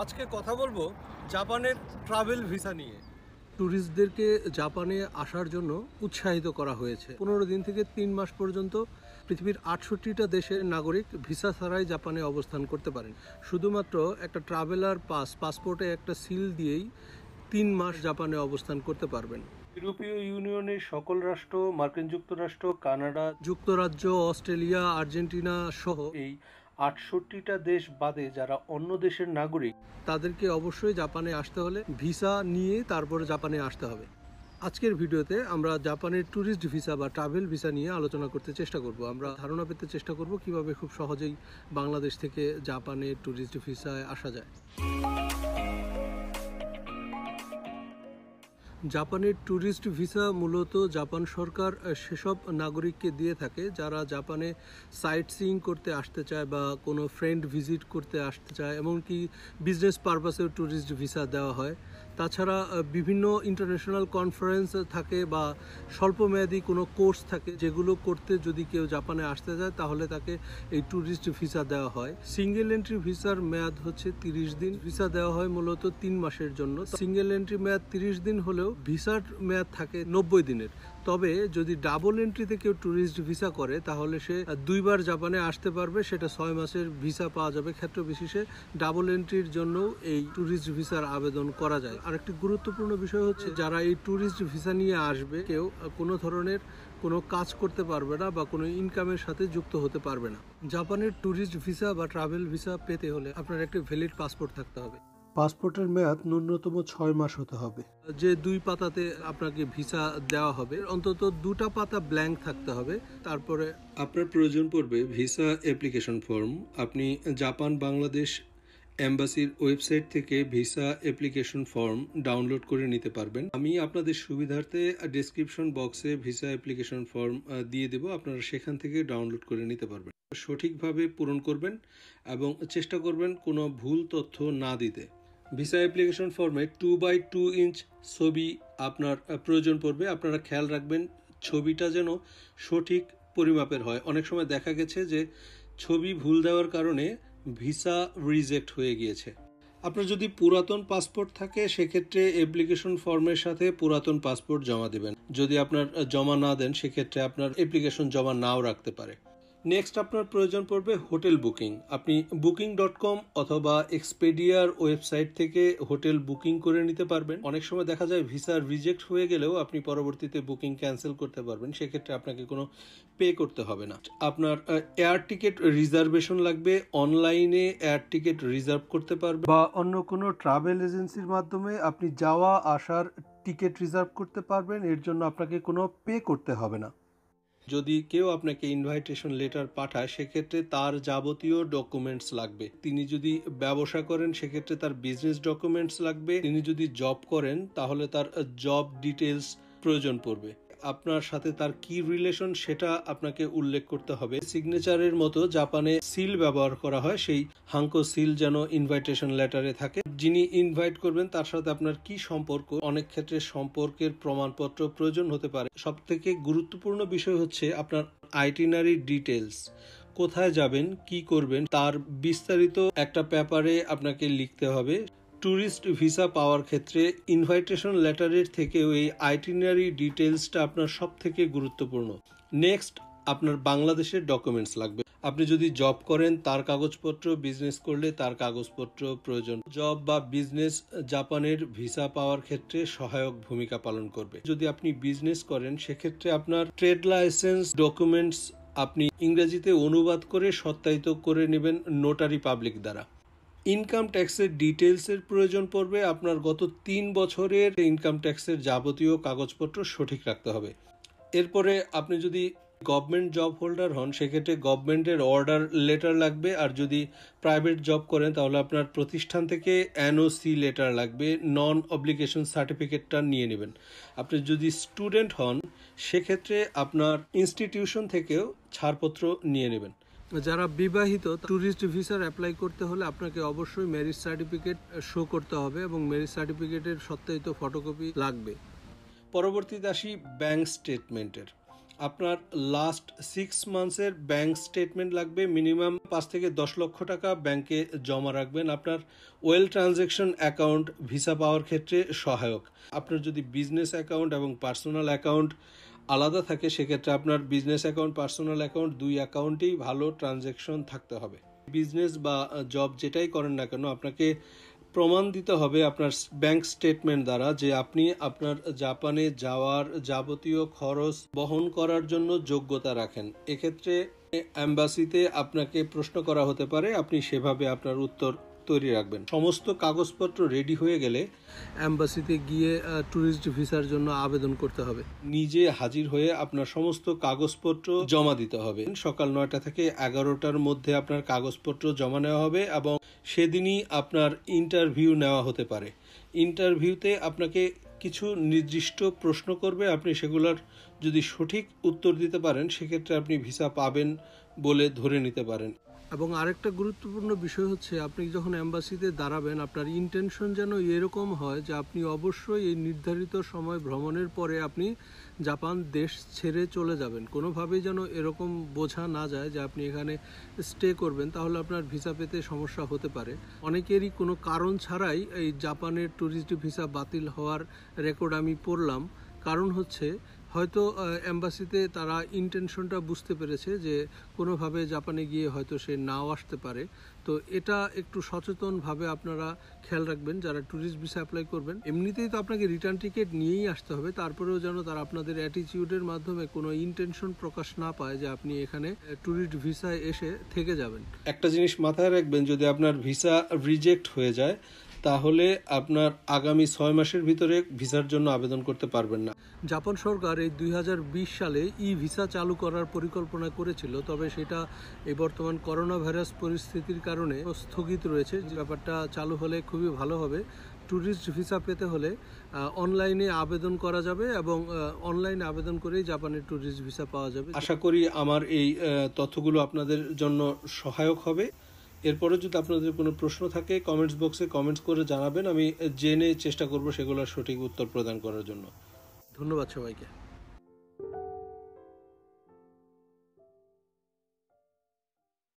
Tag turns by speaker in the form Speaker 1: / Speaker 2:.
Speaker 1: আজকে কথা বলবো জাপানের ট্রাভেল ভিসা নিয়ে ট্যুরিস্টদেরকে জাপানে আসার জন্য উৎসাহিত করা হয়েছে পনেরো দিন থেকে তিন মাস পর্যন্ত পৃথিবীর আটষট্টিটা দেশের নাগরিক ভিসা ছাড়াই জাপানে অবস্থান করতে পারেন শুধুমাত্র একটা ট্রাভেলার পাস পাসপোর্টে একটা সিল দিয়েই তিন মাস জাপানে অবস্থান করতে পারবেন ইউরোপীয় ইউনিয়নের সকল রাষ্ট্র মার্কিন যুক্তরাষ্ট্র কানাডা যুক্তরাজ্য অস্ট্রেলিয়া আর্জেন্টিনা সহ এই আটষট্টিটা দেশ বাদে যারা অন্য দেশের নাগরিক তাদেরকে অবশ্যই জাপানে আসতে হলে ভিসা নিয়ে তারপরে জাপানে আসতে হবে আজকের ভিডিওতে আমরা জাপানের ট্যুরিস্ট ভিসা বা ট্রাভেল ভিসা নিয়ে আলোচনা করতে চেষ্টা করব আমরা ধারণা পেতে চেষ্টা করব কিভাবে খুব সহজেই বাংলাদেশ থেকে জাপানে ট্যুরিস্ট ভিসায় আসা যায় জাপানের ট্যুরিস্ট ভিসা মূলত জাপান সরকার সেসব নাগরিককে দিয়ে থাকে যারা জাপানে সাইট সিইং করতে আসতে চায় বা কোনো ফ্রেন্ড ভিজিট করতে আসতে চায় এমনকি বিজনেস পারপাসেও ট্যুরিস্ট ভিসা দেওয়া হয় তাছাড়া বিভিন্ন ইন্টারন্যাশনাল কনফারেন্স থাকে বা স্বল্পমেয়াদী কোনো কোর্স থাকে যেগুলো করতে যদি কেউ জাপানে আসতে চায় তাহলে তাকে এই ট্যুরিস্ট ভিসা দেওয়া হয় সিঙ্গেল এন্ট্রি ভিসার মেয়াদ হচ্ছে তিরিশ দিন ভিসা দেওয়া হয় মূলত তিন মাসের জন্য সিঙ্গেল এন্ট্রি মেয়াদ তিরিশ দিন হলেও ভিসার মেয়াদ থাকে নব্বই দিনের তবে যদি ডাবল এন্ট্রিতে কেউ ট্যুরিস্ট ভিসা করে তাহলে সে দুইবার জাপানে আসতে পারবে সেটা ছয় মাসের ভিসা পাওয়া যাবে ক্ষেত্র বিশেষে ডাবল এন্ট্রির জন্য এই ট্যুরিস্ট ভিসার আবেদন করা যায় আরেকটি গুরুত্বপূর্ণ বিষয় হচ্ছে যারা এই ট্যুরিস্ট ভিসা নিয়ে আসবে কেউ কোনো ধরনের কোনো কাজ করতে পারবে না বা কোনো ইনকামের সাথে যুক্ত হতে পারবে না জাপানের ট্যুরিস্ট ভিসা বা ট্রাভেল ভিসা পেতে হলে আপনার একটি ভ্যালিড পাসপোর্ট থাকতে হবে পাসপোর্টের মেয়াদ ন্যূনতম ছয় মাস হতে হবে যে দুই পাতাতে আপনাকে ভিসা দেওয়া হবে অন্তত দুটা পাতা ব্ল্যাঙ্ক থাকতে হবে তারপরে আপনার প্রয়োজন পড়বে ভিসা অ্যাপ্লিকেশন ফর্ম আপনি জাপান বাংলাদেশ এম্বাসির ওয়েবসাইট থেকে ভিসা অ্যাপ্লিকেশন ফর্ম ডাউনলোড করে নিতে পারবেন আমি আপনাদের সুবিধার্থে ডিসক্রিপশন বক্সে ভিসা অ্যাপ্লিকেশন ফর্ম দিয়ে দেব আপনারা সেখান থেকে ডাউনলোড করে নিতে পারবেন সঠিকভাবে পূরণ করবেন এবং চেষ্টা করবেন কোনো ভুল তথ্য না দিতে ভিসা অ্যাপ্লিকেশন ফর্মে টু বাই টু ইঞ্চ ছবি আপনার প্রয়োজন পড়বে আপনারা খেয়াল রাখবেন ছবিটা যেন সঠিক পরিমাপের হয় অনেক সময় দেখা গেছে যে ছবি ভুল দেওয়ার কারণে ভিসা রিজেক্ট হয়ে গিয়েছে আপনার যদি পুরাতন পাসপোর্ট থাকে সেক্ষেত্রে অ্যাপ্লিকেশন ফর্মের সাথে পুরাতন পাসপোর্ট জমা দেবেন যদি আপনার জমা না দেন সেক্ষেত্রে আপনার অ্যাপ্লিকেশন জমা নাও রাখতে পারে নেক্সট আপনার প্রয়োজন পড়বে হোটেল বুকিং আপনি বুকিং ডট কম অথবা এক্সপেডিয়ার ওয়েবসাইট থেকে হোটেল বুকিং করে নিতে পারবেন অনেক সময় দেখা যায় ভিসা রিজেক্ট হয়ে গেলেও আপনি পরবর্তীতে বুকিং ক্যান্সেল করতে পারবেন সেক্ষেত্রে আপনাকে কোনো পে করতে হবে না আপনার এয়ার টিকিট রিজার্ভেশন লাগবে অনলাইনে এয়ার টিকিট রিজার্ভ করতে পারবে বা অন্য কোনো ট্রাভেল এজেন্সির মাধ্যমে আপনি যাওয়া আসার টিকিট রিজার্ভ করতে পারবেন এর জন্য আপনাকে কোনো পে করতে হবে না যদি কেউ আপনাকে ইনভাইটেশন লেটার পাঠায় সেক্ষেত্রে তার যাবতীয় ডকুমেন্টস লাগবে তিনি যদি ব্যবসা করেন সেক্ষেত্রে তার বিজনেস ডকুমেন্টস লাগবে তিনি যদি জব করেন তাহলে তার জব ডিটেলস প্রয়োজন পড়বে আপনার সাথে তার কি রিলেশন সেটা আপনাকে উল্লেখ করতে হবে সিগনেচারের মতো জাপানে সিল ব্যবহার করা হয় সেই হাঙ্কো সিল যেন ইনভাইটেশন লেটারে থাকে যিনি ইনভাইট করবেন তার সাথে আপনার কি সম্পর্ক অনেক ক্ষেত্রে সম্পর্কের প্রমাণপত্র প্রয়োজন হতে পারে সব থেকে গুরুত্বপূর্ণ বিষয় হচ্ছে আপনার আইটিনারি ডিটেলস কোথায় যাবেন কি করবেন তার বিস্তারিত একটা পেপারে আপনাকে লিখতে হবে ট্যুরিস্ট ভিসা পাওয়ার ক্ষেত্রে ইনভাইটেশন লেটারের থেকেও এই আইটিনারি ডিটেলসটা আপনার সব থেকে গুরুত্বপূর্ণ নেক্সট আপনার বাংলাদেশের ডকুমেন্টস লাগবে আপনি যদি জব করেন তার কাগজপত্র বিজনেস করলে তার কাগজপত্র প্রয়োজন জব বা বিজনেস জাপানের ভিসা পাওয়ার ক্ষেত্রে সহায়ক ভূমিকা পালন করবে যদি আপনি বিজনেস করেন সেক্ষেত্রে আপনার ট্রেড লাইসেন্স ডকুমেন্টস আপনি ইংরেজিতে অনুবাদ করে সত্যায়িত করে নেবেন নোটারি পাবলিক দ্বারা ইনকাম ট্যাক্সের ডিটেলসের প্রয়োজন পড়বে আপনার গত তিন বছরের ইনকাম ট্যাক্সের যাবতীয় কাগজপত্র সঠিক রাখতে হবে এরপরে আপনি যদি গভর্নমেন্ট জব হোল্ডার হন সেক্ষেত্রে গভর্নমেন্টের অর্ডার লেটার লাগবে আর যদি প্রাইভেট জব করেন তাহলে আপনার প্রতিষ্ঠান থেকে এনওসি লেটার লাগবে নন অবলিকেশন সার্টিফিকেটটা নিয়ে নেবেন আপনি যদি স্টুডেন্ট হন সেক্ষেত্রে আপনার ইনস্টিটিউশন থেকেও ছাড়পত্র নিয়ে নেবেন যারা বিবাহিত ট্যুরিস্ট ভিসার অ্যাপ্লাই করতে হলে আপনাকে অবশ্যই ম্যারিজ সার্টিফিকেট শো করতে হবে এবং ম্যারিজ সার্টিফিকেটের সত্যায়িত ফটোকপি লাগবে পরবর্তীতে আসি ব্যাংক স্টেটমেন্টের আপনার লাস্ট সিক্স মান্থসের ব্যাংক স্টেটমেন্ট লাগবে মিনিমাম পাঁচ থেকে দশ লক্ষ টাকা ব্যাংকে জমা রাখবেন আপনার ওয়েল ট্রানজ্যাকশন অ্যাকাউন্ট ভিসা পাওয়ার ক্ষেত্রে সহায়ক আপনার যদি বিজনেস অ্যাকাউন্ট এবং পার্সোনাল অ্যাকাউন্ট আলাদা থাকে সেক্ষেত্রে আপনার বিজনেস অ্যাকাউন্ট পার্সোনাল অ্যাকাউন্ট দুই অ্যাকাউন্টেই ভালো ট্রানজ্যাকশন থাকতে হবে বিজনেস বা জব যেটাই করেন না কেন আপনাকে প্রমাণ দিতে হবে আপনার ব্যাংক স্টেটমেন্ট দ্বারা যে আপনি আপনার জাপানে যাওয়ার যাবতীয় খরচ বহন করার জন্য যোগ্যতা রাখেন এক্ষেত্রে অ্যাম্বাসিতে আপনাকে প্রশ্ন করা হতে পারে আপনি সেভাবে আপনার উত্তর তৈরি রাখবেন সমস্ত কাগজপত্র রেডি হয়ে গেলে অ্যাম্বাসিতে গিয়ে ট্যুরিস্ট ভিসার জন্য আবেদন করতে হবে নিজে হাজির হয়ে আপনার সমস্ত কাগজপত্র জমা দিতে হবে সকাল নয়টা থেকে এগারোটার মধ্যে আপনার কাগজপত্র জমা নেওয়া হবে এবং সেদিনই আপনার ইন্টারভিউ নেওয়া হতে পারে ইন্টারভিউতে আপনাকে কিছু নির্দিষ্ট প্রশ্ন করবে আপনি সেগুলোর যদি সঠিক উত্তর দিতে পারেন সেক্ষেত্রে আপনি ভিসা পাবেন বলে ধরে নিতে পারেন এবং আরেকটা গুরুত্বপূর্ণ বিষয় হচ্ছে আপনি যখন অ্যাম্বাসিতে দাঁড়াবেন আপনার ইন্টেনশন যেন এরকম হয় যে আপনি অবশ্যই এই নির্ধারিত সময় ভ্রমণের পরে আপনি জাপান দেশ ছেড়ে চলে যাবেন কোনোভাবেই যেন এরকম বোঝা না যায় যে আপনি এখানে স্টে করবেন তাহলে আপনার ভিসা পেতে সমস্যা হতে পারে অনেকেরই কোনো কারণ ছাড়াই এই জাপানের ট্যুরিস্ট ভিসা বাতিল হওয়ার রেকর্ড আমি পড়লাম কারণ হচ্ছে হয়তো অ্যাম্বাসিতে তারা ইন্টেনশনটা বুঝতে পেরেছে যে কোনোভাবে জাপানে গিয়ে হয়তো সে নাও আসতে পারে তো এটা একটু সচেতনভাবে আপনারা খেয়াল রাখবেন যারা ট্যুরিস্ট ভিসা অ্যাপ্লাই করবেন এমনিতেই তো আপনাকে রিটার্ন টিকিট নিয়েই আসতে হবে তারপরেও যেন তারা আপনাদের অ্যাটিচিউডের মাধ্যমে কোনো ইন্টেনশন প্রকাশ না পায় যে আপনি এখানে ট্যুরিস্ট ভিসায় এসে থেকে যাবেন একটা জিনিস মাথায় রাখবেন যদি আপনার ভিসা রিজেক্ট হয়ে যায় তাহলে আপনার আগামী ছয় মাসের ভিতরে ভিসার জন্য আবেদন করতে পারবেন না জাপান সরকার এই দুই সালে ই ভিসা চালু করার পরিকল্পনা করেছিল তবে সেটা এই বর্তমান করোনা ভাইরাস পরিস্থিতির কারণে স্থগিত রয়েছে ব্যাপারটা চালু হলে খুবই ভালো হবে ট্যুরিস্ট ভিসা পেতে হলে অনলাইনে আবেদন করা যাবে এবং অনলাইনে আবেদন করেই জাপানে ট্যুরিস্ট ভিসা পাওয়া যাবে আশা করি আমার এই তথ্যগুলো আপনাদের জন্য সহায়ক হবে এরপরে যদি আপনাদের কোনো প্রশ্ন থাকে কমেন্টস বক্সে কমেন্টস করে জানাবেন আমি জেনে চেষ্টা করব সেগুলোর সঠিক উত্তর প্রদান করার জন্য ধন্যবাদ সবাইকে